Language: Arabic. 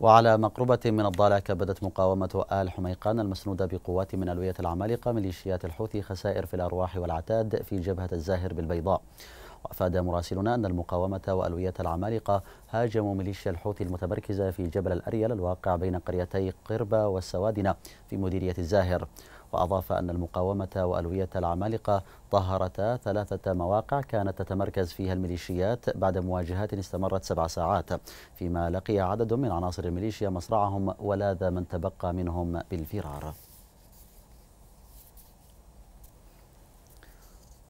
وعلى مقربة من الضالع كبدت مقاومة آل حميقان المسنودة بقوات من ألوية العمالقة ميليشيات الحوثي خسائر في الأرواح والعتاد في جبهة الزاهر بالبيضاء وأفاد مراسلنا أن المقاومة وألوية العمالقة هاجموا ميليشيا الحوثي المتمركزة في جبل الأريل الواقع بين قريتي قربة والسوادنة في مديرية الزاهر وأضاف أن المقاومة وألوية العمالقة طهرتا ثلاثة مواقع كانت تتمركز فيها الميليشيات بعد مواجهات استمرت سبع ساعات فيما لقي عدد من عناصر الميليشيا مصرعهم ولاذ من تبقى منهم بالفرار